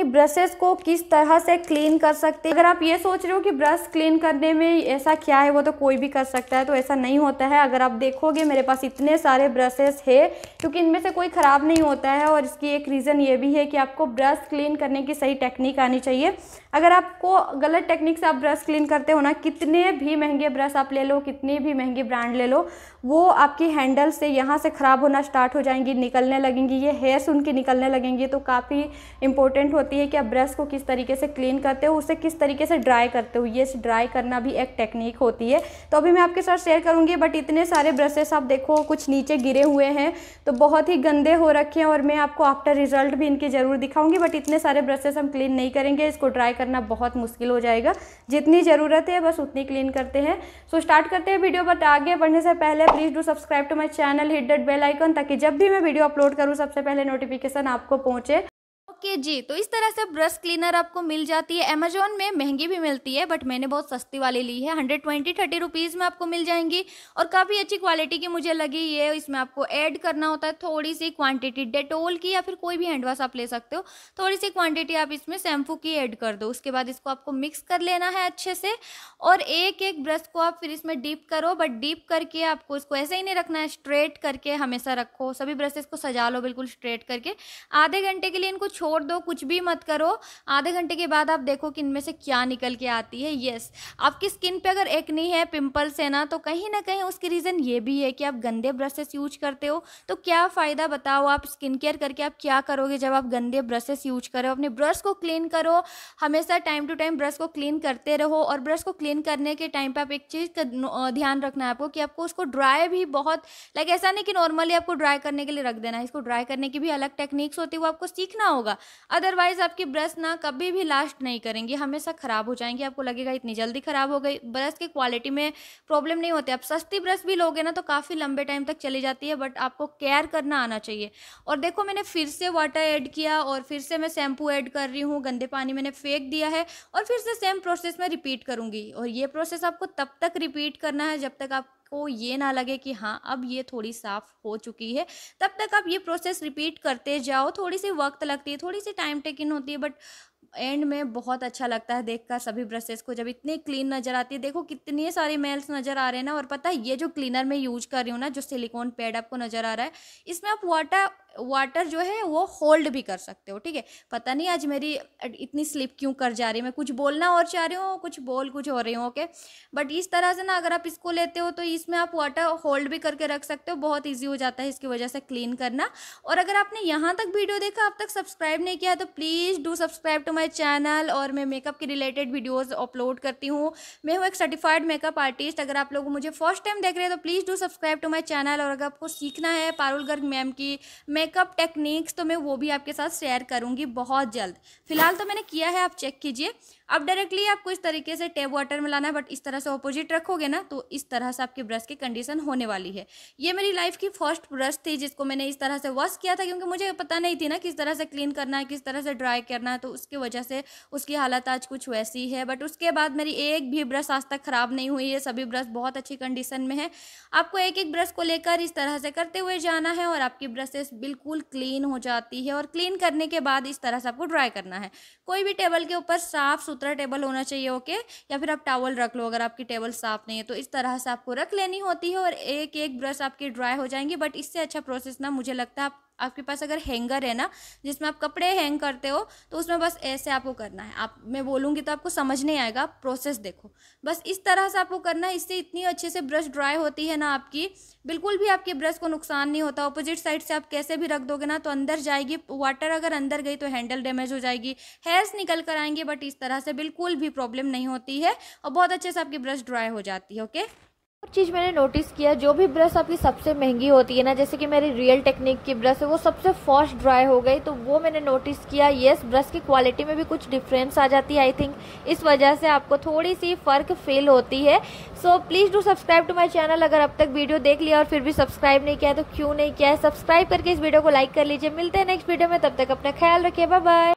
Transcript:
अपनी ब्रशेस को किस तरह से क्लीन कर सकते हैं अगर आप ये सोच रहे हो कि ब्रश क्लीन करने में ऐसा क्या है वो तो कोई भी कर सकता है तो ऐसा नहीं होता है अगर आप देखोगे मेरे पास इतने सारे ब्रशेस है क्योंकि इनमें से कोई ख़राब नहीं होता है और इसकी एक रीज़न ये भी है कि आपको ब्रश क्लीन करने की सही टेक्निक आनी चाहिए अगर आपको गलत टेक्निक से आप ब्रश क्लीन करते हो ना कितने भी महंगे ब्रश आप ले लो कितनी भी महंगी ब्रांड ले लो वो आपकी हैंडल से यहाँ से ख़राब होना स्टार्ट हो जाएंगी निकलने लगेंगी ये हेयर्स उनके निकलने लगेंगी तो काफ़ी इंपॉर्टेंट होता होती है कि आप ब्रश को किस तरीके से क्लीन करते हो उसे किस तरीके से ड्राई करते हो ये ड्राई करना भी एक टेक्निक होती है तो अभी मैं आपके साथ शेयर करूँगी बट इतने सारे ब्रशेस आप देखो कुछ नीचे गिरे हुए हैं तो बहुत ही गंदे हो रखे हैं और मैं आपको आफ्टर रिजल्ट भी इनके ज़रूर दिखाऊँगी बट इतने सारे ब्रशेस हम क्लीन नहीं करेंगे इसको ड्राई करना बहुत मुश्किल हो जाएगा जितनी ज़रूरत है बस उतनी क्लीन करते हैं सो स्टार्ट करते हैं वीडियो बट आगे बढ़ने से पहले please do subscribe to my channel hit that bell icon ताकि जब भी मैं वीडियो अपलोड करूँ सबसे पहले नोटिफिकेशन आपको पहुँचे चाहिए जी तो इस तरह से ब्रश क्लीनर आपको मिल जाती है अमेजोन में महंगी भी मिलती है बट मैंने बहुत सस्ती वाली ली है हंड्रेड ट्वेंटी थर्टी रुपीज़ में आपको मिल जाएंगी और काफ़ी अच्छी क्वालिटी की मुझे लगी ये इसमें आपको ऐड करना होता है थोड़ी सी क्वांटिटी डेटोल की या फिर कोई भी हैंड वॉश आप ले सकते हो थोड़ी सी क्वांटिटी आप इसमें शैम्पू की ऐड कर दो उसके बाद इसको आपको मिक्स कर लेना है अच्छे से और एक एक ब्रश को आप फिर इसमें डीप करो बट डीप करके आपको इसको ऐसे ही नहीं रखना है स्ट्रेट करके हमेशा रखो सभी ब्रशेस को सजा लो बिल्कुल स्ट्रेट करके आधे घंटे के लिए इनको छोड़ छोड़ दो कुछ भी मत करो आधे घंटे के बाद आप देखो कि इनमें से क्या निकल के आती है यस आपकी स्किन पे अगर एक नहीं है पिंपल्स है ना तो कहीं ना कहीं उसकी रीज़न ये भी है कि आप गंदे ब्रशेस यूज करते हो तो क्या फ़ायदा बताओ आप स्किन केयर करके आप क्या करोगे जब आप गंदे ब्रशेस यूज करो अपने ब्रश को क्लीन करो हमेशा टाइम टू टाइम ब्रश को क्लीन करते रहो और ब्रश को क्लीन करने के टाइम पर आप एक चीज़ का ध्यान रखना है आपको कि आपको उसको ड्राई भी बहुत लाइक ऐसा नहीं कि नॉर्मली आपको ड्राई करने के लिए रख देना है इसको ड्राई करने की भी अलग टेक्निक्स होती है वो आपको सीखना होगा अदरवाइज़ आपकी ब्रश ना कभी भी लास्ट नहीं करेंगी हमेशा ख़राब हो जाएंगी आपको लगेगा इतनी जल्दी ख़राब हो गई ब्रश की क्वालिटी में प्रॉब्लम नहीं होती आप सस्ती ब्रश भी लोगे ना तो काफ़ी लंबे टाइम तक चली जाती है बट आपको केयर करना आना चाहिए और देखो मैंने फिर से वाटर ऐड किया और फिर से मैं शैम्पू ऐड कर रही हूँ गंदे पानी मैंने फेंक दिया है और फिर से सेम प्रोसेस मैं रिपीट करूँगी और ये प्रोसेस आपको तब तक रिपीट करना है जब तक आप आपको ये ना लगे कि हाँ अब ये थोड़ी साफ़ हो चुकी है तब तक आप ये प्रोसेस रिपीट करते जाओ थोड़ी सी वक्त लगती है थोड़ी सी टाइम टेकिंग होती है बट एंड में बहुत अच्छा लगता है देखकर सभी ब्रशेस को जब इतनी क्लीन नज़र आती है देखो कितने सारे मेल्स नज़र आ रहे हैं ना और पता है ये जो क्लीनर मैं यूज कर रही हूँ ना जो सिलिकॉन पैड आपको नज़र आ रहा है इसमें आप वाटर वाटर जो है वो होल्ड भी कर सकते हो ठीक है पता नहीं आज मेरी इतनी स्लिप क्यों कर जा रही है मैं कुछ बोलना और चाह रही हूँ कुछ बोल कुछ हो रही हूँ ओके बट इस तरह से ना अगर आप इसको लेते हो तो इसमें आप वाटर होल्ड भी करके रख सकते हो बहुत ईजी हो जाता है इसकी वजह से क्लीन करना और अगर आपने यहाँ तक वीडियो देखा अब तक सब्सक्राइब नहीं किया तो please do subscribe to my channel और मैं मेकअप के रिलेटेड वीडियोज़ अपलोड करती हूँ मैं हूँ एक सर्टिफाइड मेकअप आर्टिस्ट अगर आप लोग मुझे फर्स्ट टाइम देख रहे हैं तो please do subscribe to my channel और अगर आपको सीखना है पारुल गर्ग मैम की मैं मेकअप टेक्निक्स तो मैं वो भी आपके साथ शेयर करूंगी बहुत जल्द फिलहाल तो मैंने किया है आप चेक कीजिए अब डायरेक्टली आपको इस तरीके से टैप वाटर में लाना है बट इस तरह से ऑपोजिट रखोगे ना तो इस तरह से आपके ब्रश की कंडीशन होने वाली है ये मेरी लाइफ की फर्स्ट ब्रश थी जिसको मैंने इस तरह से वॉश किया था क्योंकि मुझे पता नहीं थी ना किस तरह से क्लीन करना है किस तरह से ड्राई करना है तो उसकी वजह से उसकी हालत आज कुछ वैसी है बट उसके बाद मेरी एक भी ब्रश आज तक ख़राब नहीं हुई है सभी ब्रश बहुत अच्छी कंडीशन में है आपको एक एक ब्रश को लेकर इस तरह से करते हुए जाना है और आपकी ब्रशेस बिल्कुल क्लीन हो जाती है और क्लीन करने के बाद इस तरह से आपको ड्राई करना है कोई भी टेबल के ऊपर साफ़ सुथरा टेबल होना चाहिए ओके या फिर आप टावल रख लो अगर आपकी टेबल साफ नहीं है तो इस तरह से आपको रख लेनी होती है और एक एक ब्रश आपके ड्राई हो जाएंगे बट इससे अच्छा प्रोसेस ना मुझे लगता है आप आपके पास अगर हैंगर है ना जिसमें आप कपड़े हैंग करते हो तो उसमें बस ऐसे आपको करना है आप मैं बोलूँगी तो आपको समझ नहीं आएगा प्रोसेस देखो बस इस तरह से आपको करना है इससे इतनी अच्छे से ब्रश ड्राई होती है ना आपकी बिल्कुल भी आपके ब्रश को नुकसान नहीं होता अपोजिट साइड से आप कैसे भी रख दोगे ना तो अंदर जाएगी वाटर अगर अंदर गई तो हैंडल डैमेज हो जाएगी हेयर्स निकल कर आएंगे बट इस तरह से बिल्कुल भी प्रॉब्लम नहीं होती है और बहुत अच्छे से आपकी ब्रश ड्राई हो जाती है ओके और चीज़ मैंने नोटिस किया जो भी ब्रश आपकी सबसे महंगी होती है ना जैसे कि मेरी रियल टेक्निक की ब्रश है वो सबसे फर्स्ट ड्राई हो गई तो वो मैंने नोटिस किया येस ब्रश की क्वालिटी में भी कुछ डिफरेंस आ जाती है आई थिंक इस वजह से आपको थोड़ी सी फ़र्क फील होती है so please do subscribe to my channel अगर अब तक वीडियो देख लिया और फिर भी सब्सक्राइब नहीं किया तो क्यों नहीं किया है सब्सक्राइब करके इस वीडियो को लाइक कर लीजिए मिलते हैं नेक्स्ट वीडियो में तब तक अपना ख्याल रखिए बाय